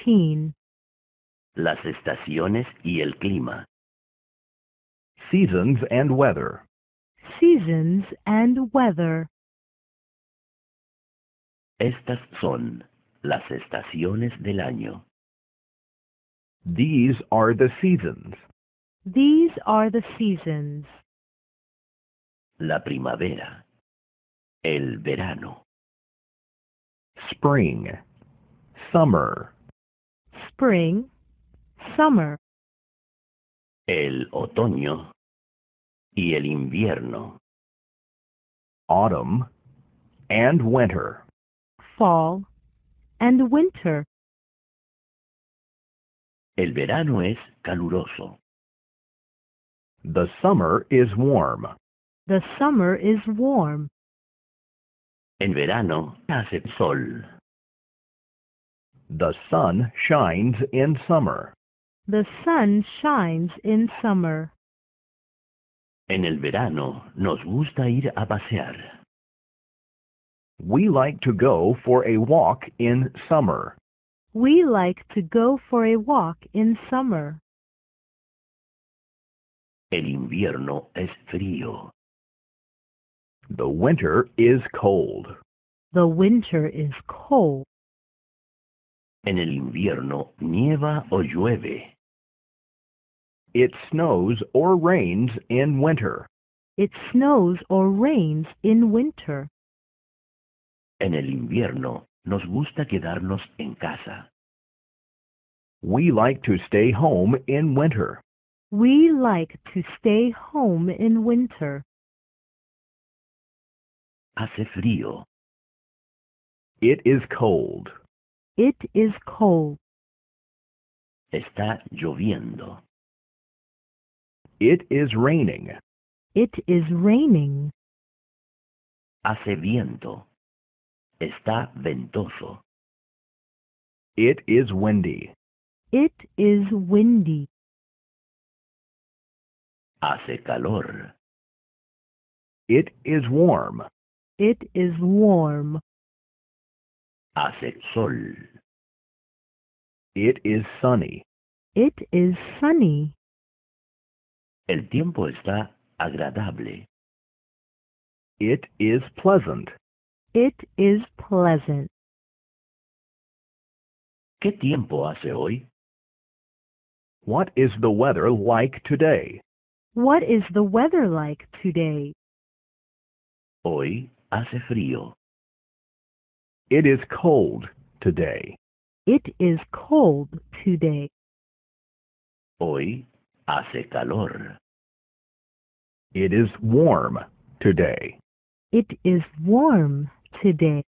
16. Las estaciones y el clima. Seasons and weather. Seasons and weather. Estas son las estaciones del año. These are the seasons. These are the seasons. La primavera. El verano. Spring. summer. Spring, summer. El otoño y el invierno. Autumn and winter. Fall and winter. El verano es caluroso. The summer is warm. The summer is warm. En verano hace sol. The sun shines in summer. The sun shines in summer. En el verano nos gusta ir a pasear. We like to go for a walk in summer. We like to go for a walk in summer. El invierno es frío. The winter is cold. The winter is cold. En el invierno nieva o llueve. It snows or rains in winter. It snows or rains in winter. En el invierno nos gusta quedarnos en casa. We like to stay home in winter. We like to stay home in winter. Hace frío. It is cold. It is cold. Está lloviendo. It is raining. It is raining. Hace viento. Está ventoso. It is windy. It is windy. Hace calor. It is warm. It is warm hace sol. It is sunny. It is sunny. El tiempo está agradable. It is pleasant. It is pleasant. ¿Qué tiempo hace hoy? What is the weather like today? What is the weather like today? Hoy hace frío. It is cold today. It is cold today. Hoy hace calor. It is warm today. It is warm today.